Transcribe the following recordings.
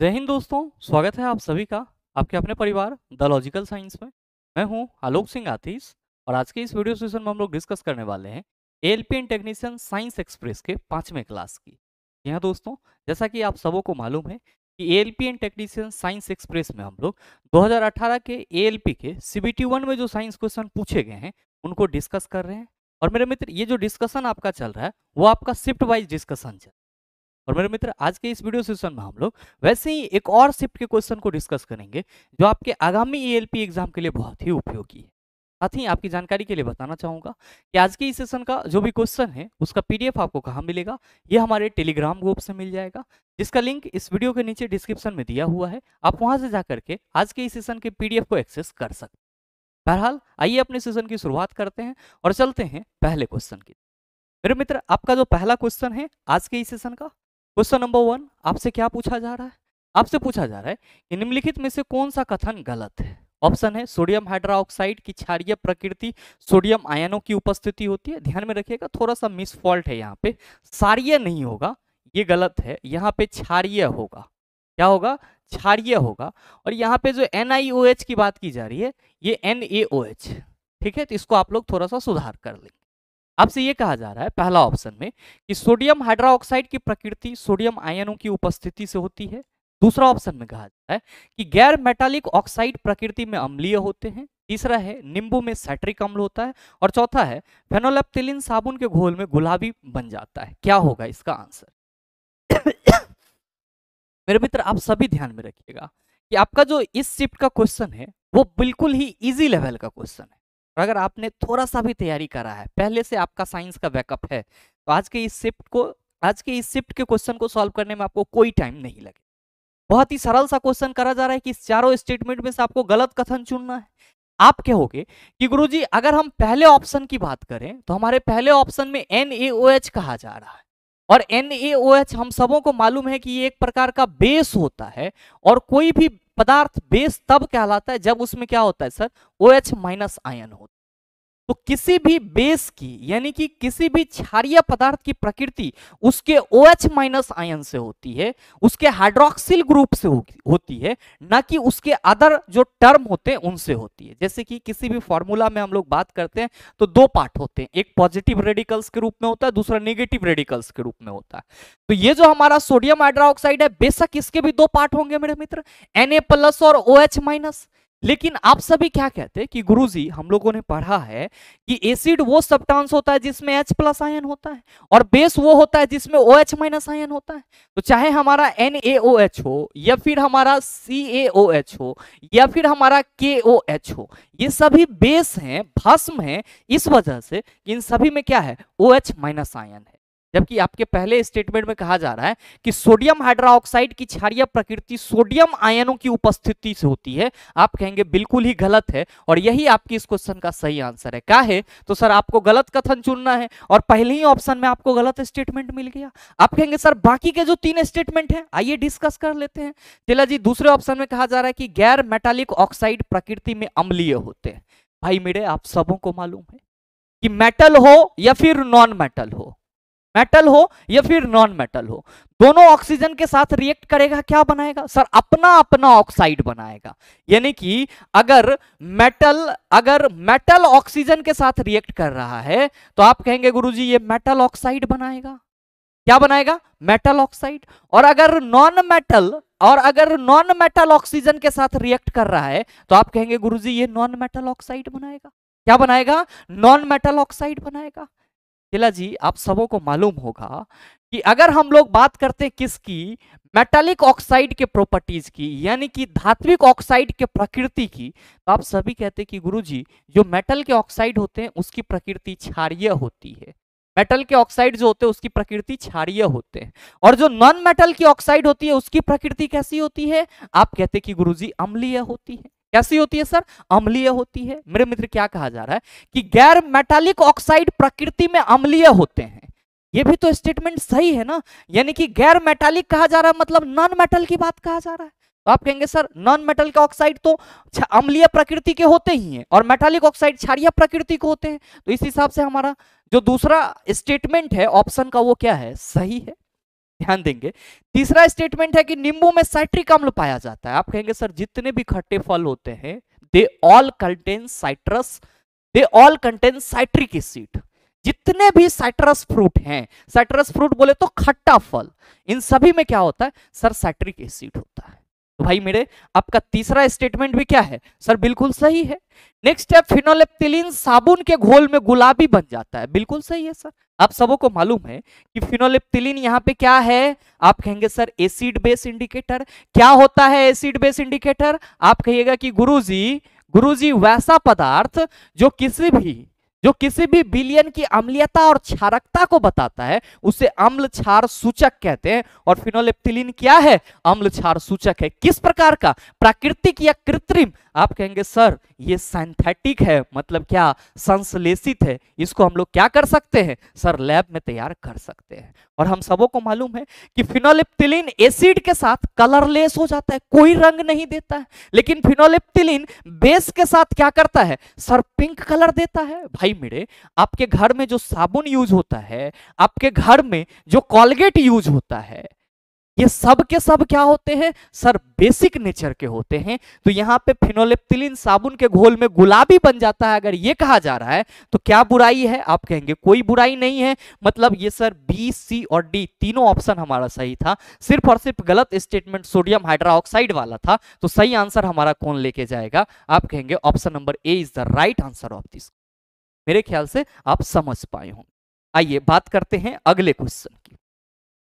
जय हिंद दोस्तों स्वागत है आप सभी का आपके अपने परिवार द लॉजिकल साइंस में मैं हूं आलोक सिंह आतीस और आज के इस वीडियो सेशन में हम लोग डिस्कस करने वाले हैं P and technician science express के पांचवें क्लास की यहाँ दोस्तों जैसा कि आप सबों को मालूम है कि P and technician science express में हम लोग दो के ए के सीबीटी वन में जो साइंस क्वेश्चन पूछे गए हैं उनको डिस्कस कर रहे हैं और मेरे मित्र ये जो डिस्कशन आपका चल रहा है वो आपका शिफ्ट वाइज डिस्कशन चल और मेरे मित्र आज के इस वीडियो सेशन में हम लोग वैसे ही एक और शिफ्ट के क्वेश्चन को डिस्कस करेंगे जो आपके आगामी ई एग्जाम के लिए बहुत ही उपयोगी है साथ ही आपकी जानकारी के लिए बताना चाहूंगा कि आज के इस सेशन का जो भी क्वेश्चन है उसका पीडीएफ आपको कहाँ मिलेगा ये हमारे टेलीग्राम ग्रुप से मिल जाएगा जिसका लिंक इस वीडियो के नीचे डिस्क्रिप्शन में दिया हुआ है आप वहाँ से जा करके आज के इस सेशन के पीडीएफ को एक्सेस कर सकते हैं बहरहाल आइए अपने सेशन की शुरुआत करते हैं और चलते हैं पहले क्वेश्चन की मेरे मित्र आपका जो पहला क्वेश्चन है आज के इस सेशन का क्वेश्चन नंबर वन आपसे क्या पूछा जा रहा है आपसे पूछा जा रहा है कि निम्नलिखित में से कौन सा कथन गलत है ऑप्शन है सोडियम हाइड्रोक्साइड की क्षारिय प्रकृति सोडियम आयनों की उपस्थिति होती है ध्यान में रखिएगा थोड़ा सा मिस फॉल्ट है यहाँ पे सारीय नहीं होगा ये गलत है यहाँ पे क्षारिय होगा क्या होगा क्षारिय होगा और यहाँ पे जो एन की बात की जा रही है ये एन ठीक है तो इसको आप लोग थोड़ा सा सुधार कर लेंगे आपसे ये कहा जा रहा है पहला ऑप्शन में कि सोडियम हाइड्रोक्साइड की प्रकृति सोडियम आयनों की उपस्थिति से होती है दूसरा ऑप्शन में कहा जाता है कि गैर मेटालिक ऑक्साइड प्रकृति में अम्लीय होते हैं तीसरा है नींबू में सैट्रिक अम्ल होता है और चौथा है फेनोलेप्तिलिन साबुन के घोल में गुलाबी बन जाता है क्या होगा इसका आंसर मेरे मित्र आप सभी ध्यान में रखिएगा कि आपका जो इस शिफ्ट का क्वेश्चन है वो बिल्कुल ही इजी लेवल का क्वेश्चन है और अगर आपने थोड़ा सा भी तैयारी करा है पहले से आपका साइंस का बैकअप है तो आज के इस शिफ्ट को आज के इस शिफ्ट के क्वेश्चन को सॉल्व करने में आपको कोई टाइम नहीं लगे बहुत ही सरल सा क्वेश्चन करा जा रहा है कि इस चारों स्टेटमेंट में से आपको गलत कथन चुनना है आप कहोगे कि गुरुजी अगर हम पहले ऑप्शन की बात करें तो हमारे पहले ऑप्शन में एन ए ओ एच कहा जा रहा है और एच हम सबों को मालूम है कि ये एक प्रकार का बेस होता है और कोई भी पदार्थ बेस तब कहलाता है जब उसमें क्या होता है sir O OH minus ion होता है तो किसी भी बेस की यानी कि किसी भी क्षारिय पदार्थ की प्रकृति उसके ओ एच माइनस आयन से होती है उसके हाइड्रोक्सिल ग्रुप से होती है ना कि उसके अदर जो टर्म होते हैं उनसे होती है जैसे कि किसी भी फॉर्मूला में हम लोग बात करते हैं तो दो पार्ट होते हैं एक पॉजिटिव रेडिकल्स के रूप में होता है दूसरा निगेटिव रेडिकल्स के रूप में होता है तो ये जो हमारा सोडियम हाइड्रोक्साइड है बेशक इसके भी दो पार्ट होंगे मेरे मित्र एन ए प्लस और ओ एच माइनस लेकिन आप सभी क्या कहते हैं कि गुरुजी हम लोगों ने पढ़ा है कि एसिड वो सब्सटेंस होता है जिसमें H प्लस आयन होता है और बेस वो होता है जिसमें ओ एच माइनस आयन होता है तो चाहे हमारा एच हो या फिर हमारा एच हो या फिर हमारा एच हो ये सभी बेस हैं भस्म हैं इस वजह से इन सभी में क्या है ओ एच माइनस आयन है जबकि आपके पहले स्टेटमेंट में कहा जा रहा है कि सोडियम हाइड्रोक्साइड की क्षारीय प्रकृति सोडियम आयनों की उपस्थिति से होती है आप कहेंगे बिल्कुल ही गलत है और यही आपकी इस क्वेश्चन का सही आंसर है क्या है तो सर आपको गलत कथन चुनना है और पहले ही ऑप्शन में आपको गलत स्टेटमेंट मिल गया आप कहेंगे सर बाकी के जो तीन स्टेटमेंट है आइए डिस्कस कर लेते हैं चिला जी दूसरे ऑप्शन में कहा जा रहा है कि गैर मेटालिक ऑक्साइड प्रकृति में अम्लीय होते हैं भाई मेरे आप सबों को मालूम है कि मेटल हो या फिर नॉन मेटल हो मेटल हो या फिर नॉन मेटल हो दोनों ऑक्सीजन के साथ रिएक्ट करेगा क्या बनाएगा सर अपना अपना ऑक्साइड बनाएगा यानी कि अगर मेटल अगर मेटल ऑक्सीजन के साथ रिएक्ट कर रहा है तो आप कहेंगे गुरुजी ये मेटल ऑक्साइड बनाएगा क्या बनाएगा मेटल ऑक्साइड और अगर नॉन मेटल और अगर नॉन मेटल ऑक्सीजन के साथ रिएक्ट कर रहा है तो आप कहेंगे गुरुजी ये नॉन मेटल ऑक्साइड बनाएगा क्या बनाएगा नॉन मेटल ऑक्साइड बनाएगा तिला जी आप सबों को मालूम होगा कि अगर हम लोग बात करते हैं किसकी मेटालिक ऑक्साइड के प्रॉपर्टीज की यानी कि धात्विक ऑक्साइड के प्रकृति की तो आप सभी कहते हैं कि गुरुजी जो मेटल के ऑक्साइड होते हैं उसकी प्रकृति क्षारिय होती है मेटल के ऑक्साइड जो होते हैं उसकी प्रकृति क्षारिय होते हैं और जो नॉन मेटल की ऑक्साइड होती है उसकी प्रकृति कैसी होती है आप कहते कि कि जी अम्लीय होती है कैसी होती है सर अम्लीय होती है मेरे मित्र क्या कहा जा रहा है कि गैर मेटालिक ऑक्साइड प्रकृति में अम्लीय होते हैं ये भी तो स्टेटमेंट सही है ना यानी कि गैर मेटालिक कहा जा रहा है मतलब नॉन मेटल की बात कहा जा रहा है तो आप कहेंगे सर नॉन मेटल के ऑक्साइड तो अम्लीय प्रकृति के होते ही हैं और मेटालिक ऑक्साइड क्षारिय प्रकृति के होते हैं तो इस हिसाब से हमारा जो दूसरा स्टेटमेंट है ऑप्शन का वो क्या है सही है ध्यान देंगे तीसरा स्टेटमेंट है कि नींबू में साइट्रिक अम्ल पाया जाता है आप कहेंगे सर जितने भी खट्टे फल होते हैं they all contain citrus they all contain citric acid जितने भी साइट्रस फ्रूट हैं साइट्रस फ्रूट बोले तो खट्टा फल इन सभी में क्या होता है सर साइट्रिक एसिड होता है तो भाई मेरे आपका तीसरा स्टेटमेंट भी क्या है सर बिल्कुल सही है नेक्स्ट है फिनोलेप्टिलिन साबुन के घोल में गुलाबी बन जाता है बिल्कुल सही है सर आप सबों को मालूम है कि फिनोलेप्टिलिन यहाँ पे क्या है आप कहेंगे सर एसिड बेस इंडिकेटर क्या होता है एसिड बेस इंडिकेटर आप कहिएगा कि गुरु जी वैसा पदार्थ जो किसी भी जो किसी भी बिलियन की अम्लियता और क्षारकता को बताता है उसे अम्ल क्षार सूचक कहते हैं और फिनोलेप्थिलीन क्या है अम्ल क्षार सूचक है किस प्रकार का प्राकृतिक या कृत्रिम आप कहेंगे सर ये सिंथेटिक है मतलब क्या संश्लेषित है इसको हम लोग क्या कर सकते हैं सर लैब में तैयार कर सकते हैं और हम सबों को मालूम है कि फिनोलिप्टिलिन एसिड के साथ कलरलेस हो जाता है कोई रंग नहीं देता है लेकिन फिनोलिप्टिलिन बेस के साथ क्या करता है सर पिंक कलर देता है भाई मेरे आपके घर में जो साबुन यूज होता है आपके घर में जो कॉलगेट यूज होता है ये सब के सब क्या होते हैं सर बेसिक नेचर के होते हैं तो यहाँ पे फिनोलेप्तिलिन साबुन के घोल में गुलाबी बन जाता है अगर ये कहा जा रहा है तो क्या बुराई है आप कहेंगे कोई बुराई नहीं है मतलब ये सर बी सी और डी तीनों ऑप्शन हमारा सही था सिर्फ और सिर्फ गलत स्टेटमेंट सोडियम हाइड्रोक्साइड वाला था तो सही आंसर हमारा कौन लेके जाएगा आप कहेंगे option number A is the right answer of this मेरे ख्याल से आप समझ पाए होंगे आइए बात करते हैं अगले क्वेश्चन की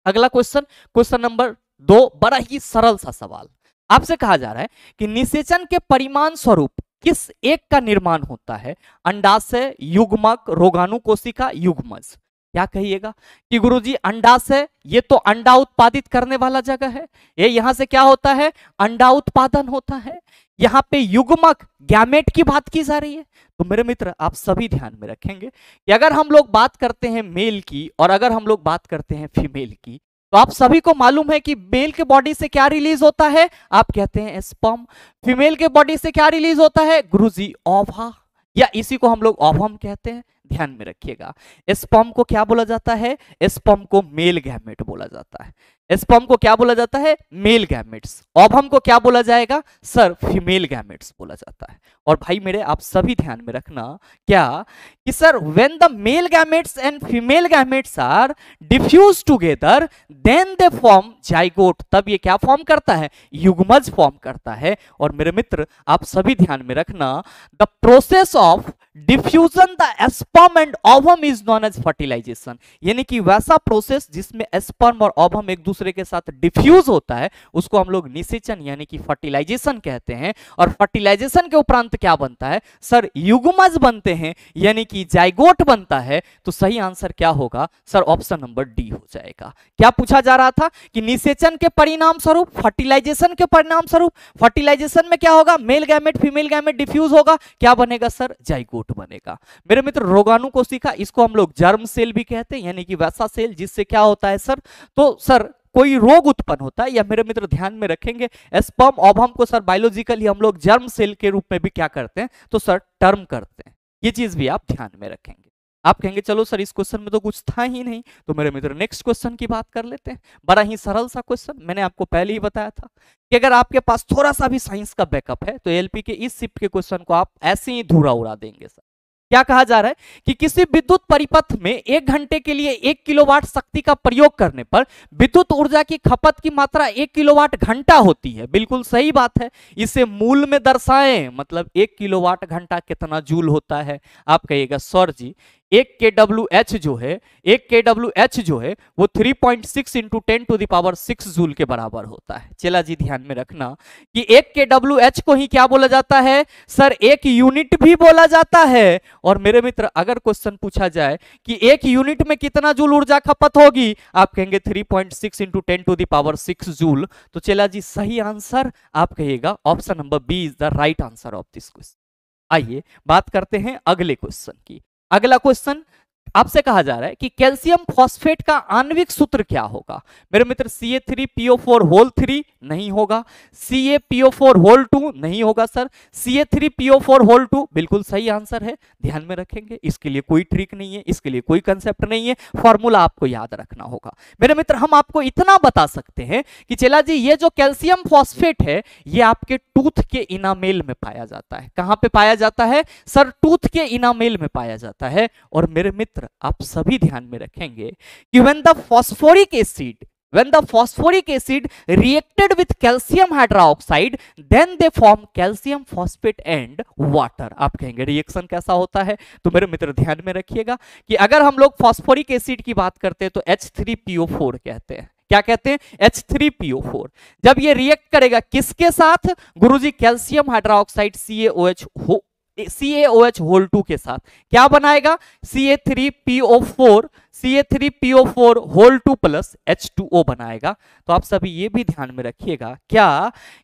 अगला क्वेश्चन क्वेश्चन नंबर दो बड़ा ही सरल सा सवाल आपसे कहा जा रहा है कि निषेचन के परिमाण स्वरूप किस एक का निर्माण होता है अंडाशय युग्मक रोगाणु कोशिका युग्मज क्या कहिएगा कि गुरुजी अंडाशय ये तो अंडा उत्पादित करने वाला जगह है ये यहां से क्या होता है अंडा उत्पादन होता है यहाँ पे युग्मक गैमेट की बात की जा रही है तो मेरे मित्र आप सभी ध्यान में रखेंगे कि अगर हम लोग बात करते हैं मेल की और अगर हम लोग बात करते हैं फीमेल की तो आप सभी को मालूम है कि मेल के बॉडी से क्या रिलीज होता है आप कहते हैं स्पम फीमेल के बॉडी से क्या रिलीज होता है गुरुजी ओवा या इसी को हम लोग ओवम कहते हैं ध्यान में रखिएगा स्पम को क्या बोला जाता है स्पम को मेल गैमेट बोला जाता है स्पर्म को क्या बोला जाता है मेल गैमेट्स ओवम को क्या बोला जाएगा सर फीमेल गैमेट्स बोला जाता है और भाई मेरे आप सभी ध्यान में रखना क्या कि sir when the male gametes and female gametes are diffuse together then they form zygote तब ये क्या फॉर्म करता है युग्मज फॉर्म करता है और मेरे मित्र आप सभी ध्यान में रखना the process of diffusion the sperm and ovum is known as fertilization यानी कि वैसा प्रोसेस जिसमें एस्पर्म और ओवम एक दूसरे के साथ डिफ्यूज होता है उसको हम लोग निषेचन यानी कि फर्टिलाइजेशन कहते हैं और फर्टिलाइजेशन के उपरांत क्या बनता है सर युगमज बनते हैं यानी कि जायगोट बनता है तो सही आंसर क्या होगा सर ऑप्शन नंबर डी हो जाएगा क्या पूछा जा रहा था कि निषेचन के परिणाम स्वरूप फर्टिलाइजेशन के परिणाम स्वरूप फर्टिलाइजेशन में क्या होगा male gamete female gamete diffuse होगा क्या बनेगा सर जायगोट कोट बनेगा मेरे मित्र रोगाणु कोशिका इसको हम लोग जर्म सेल भी कहते हैं यानी कि वैसा सेल जिससे क्या होता है सर तो सर कोई रोग उत्पन्न होता है या मेरे मित्र ध्यान में रखेंगे स्पर्म ओवम को सर बायोलॉजिकली हम लोग जर्म सेल के रूप में भी क्या करते हैं तो सर टर्म करते हैं ये चीज भी आप ध्यान में रखेंगे आप कहेंगे चलो सर इस क्वेश्चन में तो कुछ था ही नहीं तो मेरे मित्र नेक्स्ट क्वेश्चन की बात कर लेते हैं बड़ा ही सरल सा क्वेश्चन मैंने आपको पहले ही बताया था कि अगर आपके पास थोड़ा सा भी साइंस का बैकअप है तो एलपी के इस सिप के क्वेश्चन को आप ऐसे ही धूरा उड़ा देंगे सर क्या कहा जा रहा है कि किसी विद्युत परिपथ में एक घंटे के लिए एक किलोवाट शक्ति का प्रयोग करने पर विद्युत ऊर्जा की खपत की मात्रा एक किलोवाट घंटा होती है बिल्कुल सही बात है इसे मूल में दर्शाएं मतलब एक किलोवाट घंटा कितना जूल होता है आप कहिएगा सर जी एक के डब्ल्यू एच जो है एक के डब्ल्यू एच जो है वो 3.6 point six into ten to the power six joule के बराबर होता है चला जी ध्यान में रखना कि एक के डब्ल्यू एच को ही क्या बोला जाता है सर एक यूनिट भी बोला जाता है और मेरे मित्र अगर क्वेश्चन पूछा जाए कि एक यूनिट में कितना जूल ऊर्जा खपत होगी आप कहेंगे three point six into ten to the power six joule तो चेला जी सही आंसर आप कहिएगा option number B is the right answer of this question आइए बात करते हैं अगले क्वेश्चन की अगला क्वेश्चन आपसे कहा जा रहा है कि कैल्शियम फॉस्फेट का आणविक सूत्र क्या होगा मेरे मित्र C A three P O four whole three नहीं होगा C A P O four whole two नहीं होगा sir C A three P O four whole two बिल्कुल सही आंसर है ध्यान में रखेंगे इसके लिए कोई ट्रिक नहीं है इसके लिए कोई कंसेप्ट नहीं है फॉर्मूला आपको याद रखना होगा मेरे मित्र हम आपको इतना बता सकते हैं कि चेला जी ये जो कैल्शियम फॉस्फेट है ये आपके टूथ के इनामेल में पाया जाता है कहाँ पे पाया जाता है सर टूथ के इनामेल में पाया जाता है और मेरे मित्र मित्र आप सभी ध्यान में रखेंगे कि when the phosphoric acid when the phosphoric acid reacted with calcium hydroxide then they form calcium phosphate and water आप कहेंगे रिएक्शन कैसा होता है तो मेरे मित्र ध्यान में रखिएगा कि अगर हम लोग फॉस्फोरिक एसिड की बात करते हैं तो H three P O four कहते हैं क्या कहते हैं H3PO4 जब ये रिएक्ट करेगा किसके साथ गुरुजी calcium hydroxide CaOH C A O H whole two के साथ क्या बनाएगा C A three P O four C A three P O four whole two plus H two O बनाएगा तो आप सभी ये भी ध्यान में रखिएगा क्या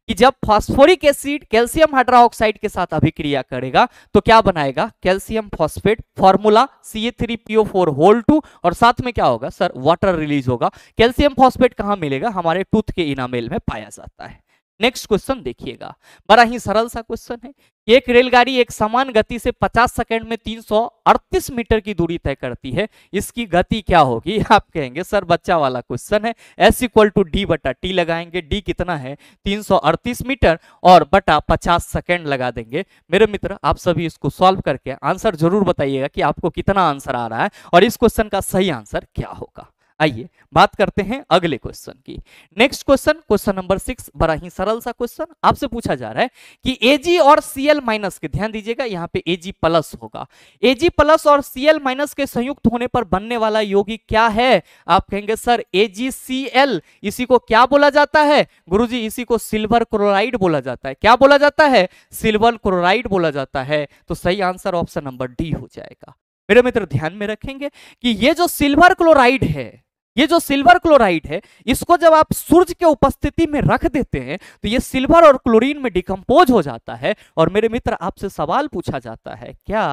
कि जब फॉस्फोरिक एसिड कैल्शियम हाइड्रोक्साइड के साथ अभिक्रिया करेगा तो क्या बनाएगा calcium phosphate formula C A three P O four whole two और साथ में क्या होगा सर वाटर रिलीज होगा कैल्शियम फॉस्फेट कहाँ मिलेगा हमारे टूथ के इनामेल में पाया जाता है नेक्स्ट क्वेश्चन देखिएगा बड़ा ही सरल सा क्वेश्चन है एक रेलगाड़ी एक समान गति से 50 सेकंड में 338 मीटर की दूरी तय करती है इसकी गति क्या होगी आप कहेंगे सर बच्चा वाला क्वेश्चन है एस इक्वल टू डी बटा टी लगाएंगे डी कितना है 338 मीटर और बटा 50 सेकंड लगा देंगे मेरे मित्र आप सभी इसको सॉल्व करके आंसर जरूर बताइएगा कि आपको कितना आंसर आ रहा है और इस क्वेश्चन का सही आंसर क्या होगा आइए बात करते हैं अगले क्वेश्चन की next question question number six बड़ा ही सरल सा क्वेश्चन आपसे पूछा जा रहा है कि एजी और सीएल माइनस के ध्यान दीजिएगा यहाँ पे एजी प्लस होगा एजी प्लस और सीएल माइनस के संयुक्त होने पर बनने वाला योगी क्या है आप कहेंगे सर एल इसी को क्या बोला जाता है जी इसी को सिल्वर क्लोराइड बोला जाता है क्या बोला जाता है सिल्वर क्लोराइड बोला जाता है तो सही आंसर ऑप्शन नंबर डी हो जाएगा मेरे मित्र ध्यान में रखेंगे कि ये जो सिल्वर क्लोराइड है ये जो सिल्वर क्लोराइड है इसको जब आप सूर्य के उपस्थिति में रख देते हैं तो ये सिल्वर और क्लोरीन में डिकम्पोज हो जाता है और मेरे मित्र आपसे सवाल पूछा जाता है क्या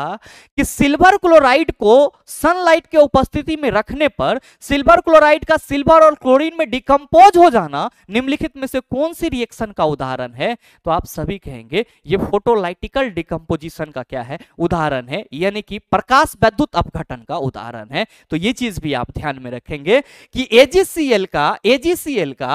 कि सिल्वर क्लोराइड को सनलाइट के उपस्थिति में रखने पर सिल्वर क्लोराइड का सिल्वर और क्लोरीन में डिकम्पोज हो जाना निम्नलिखित में से कौन सी रिएक्शन का उदाहरण है तो आप सभी कहेंगे ये फोटोलाइटिकल डिकम्पोजिशन का क्या है उदाहरण है यानी कि प्रकाश वैद्युत अपघटन का उदाहरण है तो ये चीज भी आप ध्यान में रखेंगे कि एजीसीएल का एजीसीएल का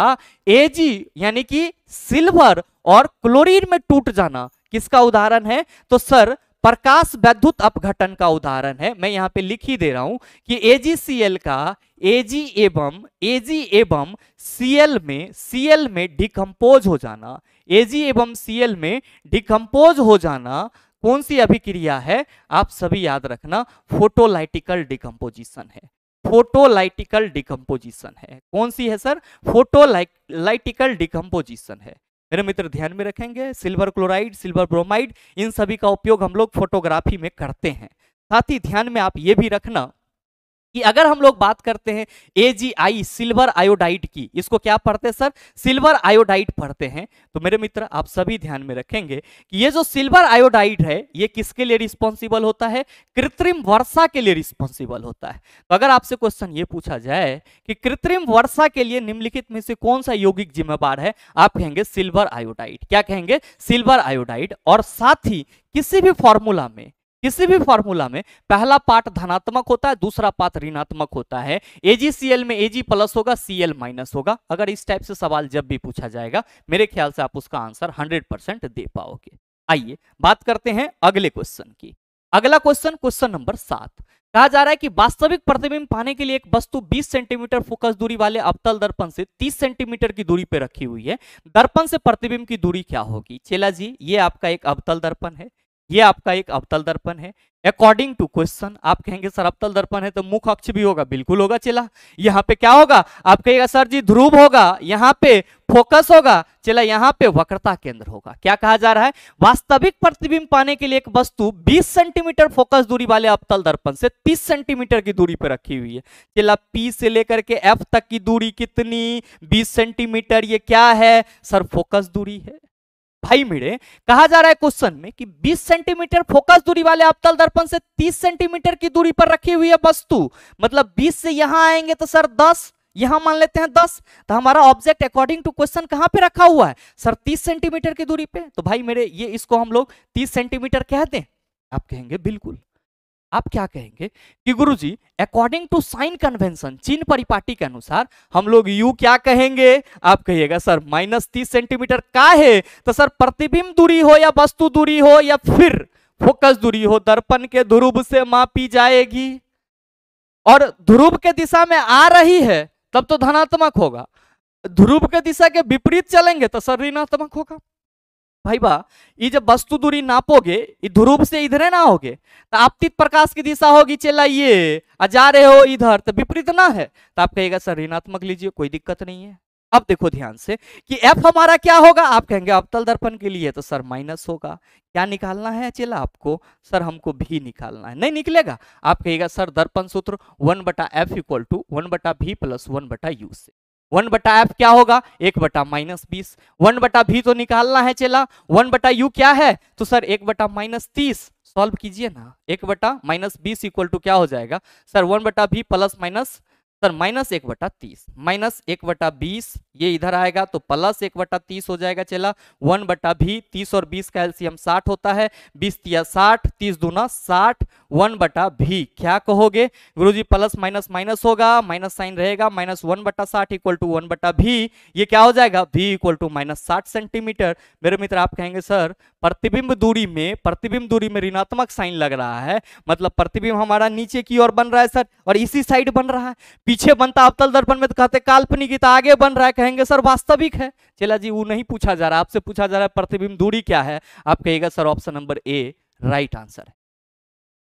एजी यानी कि सिल्वर और क्लोरीन में टूट जाना किसका उदाहरण है तो सर प्रकाश वैद्युत अपघटन का उदाहरण है मैं यहां पे लिख ही दे रहा हूं कि एजीसीएल का एजी एवं एजी एवं सीएल में सीएल में डिकम्पोज हो जाना एजी एवं सीएल में डिकम्पोज हो जाना कौन सी अभिक्रिया है आप सभी याद रखना फोटोलाइटिकल डिकम्पोजिशन है फोटोलाइटिकल डिकम्पोजिशन है कौन सी है सर फोटोलाइटिकल डिकम्पोजिशन है मेरे मित्र ध्यान में रखेंगे सिल्वर क्लोराइड सिल्वर ब्रोमाइड इन सभी का उपयोग हम लोग फोटोग्राफी में करते हैं साथ ही ध्यान में आप ये भी रखना कि अगर हम लोग बात करते हैं ए सिल्वर आयोडाइड की इसको क्या पढ़ते हैं सर सिल्वर आयोडाइड पढ़ते हैं तो मेरे मित्र आप सभी ध्यान में रखेंगे कि ये जो सिल्वर आयोडाइड है ये किसके लिए रिस्पॉन्सिबल होता है कृत्रिम वर्षा के लिए रिस्पॉन्सिबल होता है तो अगर आपसे क्वेश्चन ये पूछा जाए कि कृत्रिम वर्षा के लिए निम्नलिखित में से कौन सा यौगिक जिम्मेवार है आप कहेंगे सिल्वर आयोडाइड क्या कहेंगे सिल्वर आयोडाइड और साथ ही किसी भी फॉर्मूला में किसी भी फॉर्मूला में पहला पार्ट धनात्मक होता है दूसरा पार्ट ऋणात्मक होता है एजीसीएल में एजी प्लस होगा सीएल माइनस होगा अगर इस टाइप से सवाल जब भी पूछा जाएगा मेरे ख्याल से आप उसका आंसर 100% दे पाओगे आइए बात करते हैं अगले क्वेश्चन की अगला क्वेश्चन क्वेश्चन नंबर सात कहा जा रहा है कि वास्तविक प्रतिबिंब पाने के लिए एक वस्तु 20 सेंटीमीटर फोकस दूरी वाले अवतल दर्पण से 30 सेंटीमीटर की दूरी पर रखी हुई है दर्पण से प्रतिबिंब की दूरी क्या होगी चेला जी ये आपका एक अवतल दर्पण है ये आपका एक अवतल दर्पण है अकॉर्डिंग टू क्वेश्चन आप कहेंगे सर अवतल दर्पण है तो मुख अक्ष भी होगा बिल्कुल होगा चला यहाँ पे क्या होगा आप कहेगा सर जी ध्रुव होगा यहाँ पे फोकस होगा चला यहाँ पे वक्रता केंद्र होगा क्या कहा जा रहा है वास्तविक प्रतिबिंब पाने के लिए एक वस्तु 20 सेंटीमीटर फोकस दूरी वाले अवतल दर्पण से 30 सेंटीमीटर की दूरी पर रखी हुई है चला पी से लेकर के एफ तक की दूरी कितनी 20 सेंटीमीटर ये क्या है सर फोकस दूरी है भाई मिले कहा जा रहा है क्वेश्चन में कि 20 सेंटीमीटर फोकस दूरी वाले अवतल दर्पण से 30 सेंटीमीटर की दूरी पर रखी हुई है वस्तु मतलब 20 से यहां आएंगे तो सर 10 यहां मान लेते हैं 10 तो हमारा ऑब्जेक्ट अकॉर्डिंग टू क्वेश्चन कहां पे रखा हुआ है सर 30 सेंटीमीटर की दूरी पे तो भाई मेरे ये इसको हम लोग तीस सेंटीमीटर कहते हैं आप कहेंगे बिल्कुल आप क्या कहेंगे कि गुरुजी अकॉर्डिंग टू साइन कन्वेंशन चीन परिपाटी के अनुसार हम लोग यू क्या कहेंगे आप कहिएगा सर माइनस तीस सेंटीमीटर का है तो सर प्रतिबिंब दूरी हो या वस्तु दूरी हो या फिर फोकस दूरी हो दर्पण के ध्रुव से मापी जाएगी और ध्रुव के दिशा में आ रही है तब तो धनात्मक होगा ध्रुव के दिशा के विपरीत चलेंगे तो सर ऋणात्मक होगा भाई बा ये जब वस्तु दूरी नापोगे ध्रुव से इधर ना होगे तो आपतित प्रकाश की दिशा होगी चला ये आ जा रहे हो इधर तो विपरीत ना है तो आप कहेगा सर ऋणात्मक लीजिए कोई दिक्कत नहीं है अब देखो ध्यान से कि एफ हमारा क्या होगा आप कहेंगे अवतल दर्पण के लिए तो सर माइनस होगा क्या निकालना है चेला आपको सर हमको भी निकालना है नहीं निकलेगा आप कहेगा सर दर्पण सूत्र वन बटा एफ इक्वल टू वन बटा भी प्लस वन बटा यू से वन बटा एफ क्या होगा एक बटा माइनस बीस वन बटा भी तो निकालना है चेला वन बटा यू क्या है तो सर एक बटा माइनस तीस सॉल्व कीजिए ना एक बटा माइनस बीस इक्वल टू क्या हो जाएगा सर वन बटा V plus minus sir minus एक बटा तीस माइनस एक बटा बीस ये इधर आएगा तो प्लस एक बटा तीस हो जाएगा चला वन बटा भी तीस और बीस का एल्सियम साठ होता है बीस तीस साठ तीस दूना साठ वन बटा भी क्या कहोगे गुरु जी प्लस माइनस माइनस होगा माइनस साइन रहेगा माइनस वन बटा साठ इक्वल टू वन बटा भी ये क्या हो जाएगा भी इक्वल टू माइनस साठ सेंटीमीटर मेरे मित्र आप कहेंगे सर प्रतिबिंब दूरी में प्रतिबिंब दूरी में ऋणात्मक साइन लग रहा है मतलब प्रतिबिंब हमारा नीचे की ओर बन रहा है सर और इसी साइड बन रहा है पीछे बनता अवतल दर्पण में तो कहते काल्पनिक आगे बन रहा है कहेंगे सर वास्तविक है चला जी वो नहीं पूछा जा रहा आपसे पूछा जा रहा है प्रतिबिंब दूरी क्या है आप कहेगा sir option number A right answer है